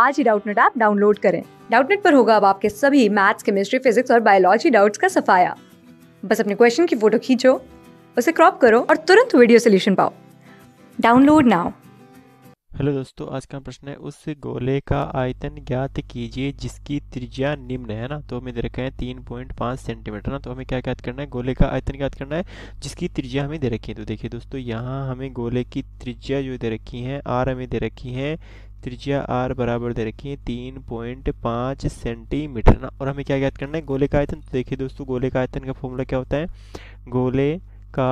आज ही Doubtnut app download करें डाउटनेट पर होगा अब आपके सभी मैथ्स केमिस्ट्री फिजिक्स और बायोलॉजी डाउट्स का सफाया बस अपने क्वेश्चन की फोटो खींचो उसे क्रॉप करो और तुरंत वीडियो सोल्यूशन पाओ डाउनलोड नाउ हेलो दोस्तों आज का प्रश्न है उस गोले का आयतन ज्ञात कीजिए जिसकी त्रिज्या निम्न है ना तो हमें दे रखा है तीन पॉइंट पाँच सेंटीमीटर ना तो हमें क्या ज्ञात करना है गोले का आयतन ज्ञात करना है जिसकी त्रिज्या हमें दे रखी है तो देखिए दोस्तों यहाँ हमें गोले की त्रिज्या जो दे रखी है आर हमें दे रखी है त्रिज्या आर बराबर दे रखी है तीन पॉइंट पाँच सेंटीमीटर ना और हमें क्या ज्ञात करना है गोले का आयतन तो देखिए दोस्तों गोले का आयतन का फॉर्मूला क्या होता है गोले का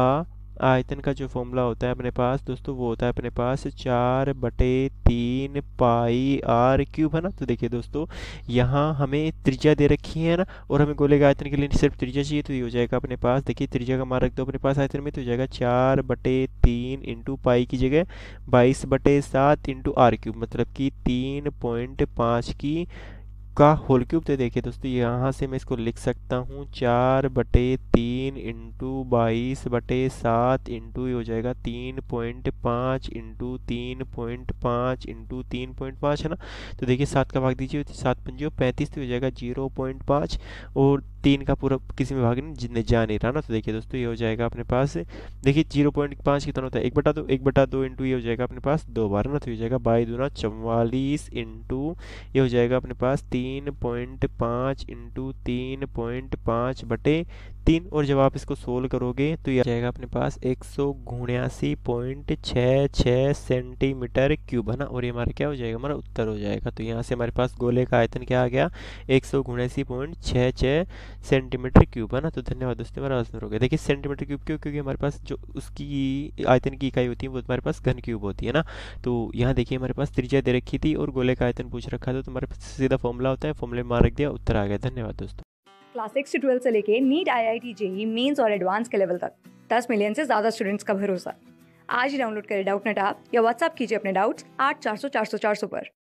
आयतन का जो फॉर्मूला होता है अपने पास दोस्तों वो होता है अपने पास चार बटे तीन पाई आर क्यूब है ना तो देखिए दोस्तों यहाँ हमें त्रिज्या दे रखी है ना और हमें गोले के आयतन के लिए सिर्फ त्रिज्या चाहिए तो ये हो जाएगा अपने पास देखिए त्रिज्या का मार रख दो तो अपने पास आयतन में तो हो जाएगा चार बटे तीन इंटू पाई की जगह बाईस बटे सात इंटू आर क्यूब मतलब कि तीन पॉइंट पाँच की का होल क्यूब तो देखिए दोस्तों यहाँ से मैं इसको लिख सकता हूँ चार बटे तीन इंटू बाईस बटे सात इंटू हो जाएगा तीन पॉइंट पाँच इंटू तीन पॉइंट पाँच इंटू तीन पॉइंट पाँच है ना तो देखिए सात का भाग दीजिए सात पंजीय पैंतीस तो हो जाएगा जीरो पॉइंट पाँच और तीन का पूरा किसी में भाग नहीं जा नहीं रहा ना तो देखिए दोस्तों ये हो जाएगा अपने पास देखिए जीरो पॉइंट पाँच कितना होता है एक बटा दो एक बटा दो इंटू ये हो जाएगा अपने पास दो बार ना तो हो जाएगा बाई दूना चवालीस इंटू ये हो जाएगा अपने पास तीन तीन पॉइंट पाँच इंटू तीन पॉइंट पाँच बटे तीन और जब आप इसको सोल्व करोगे तो यह जाएगा अपने पास एक सौ उन्यासी पॉइंट छः छः सेंटीमीटर क्यूब है ना और ये हमारा क्या हो जाएगा हमारा उत्तर हो जाएगा तो यहाँ से हमारे पास गोले का आयतन क्या आ गया एक सौ उन्यासी पॉइंट छः छः सेंटीमीटर क्यूब है ना तो धन्यवाद दोस्तों हमारा आंसर हो गया देखिए सेंटीमीटर क्यूब क्यों क्योंकि हमारे पास जो उसकी आयतन की इकाई होती है वो हमारे पास घन क्यूब होती है ना तो यहाँ देखिए हमारे पास त्रिज्या दे रखी थी और गोले का आयतन पूछ रखा था तो हमारे पास सीधा फॉर्मूला होता है फॉर्मूले मार रख दिया उत्तर आ गया धन्यवाद दोस्तों क्लास सिक्स से ट्वेल्थ से लेके NEET I I T JEE mains और एडवांस के लेवल तक दस मिलियन से ज्यादा स्टूडेंट्स का भरोसा आज ही डाउनलोड करें डाउट नेट आप या व्हाट्सअप कीजिए अपने डाउट्स आठ चार सौ चार सौ चार सौ पर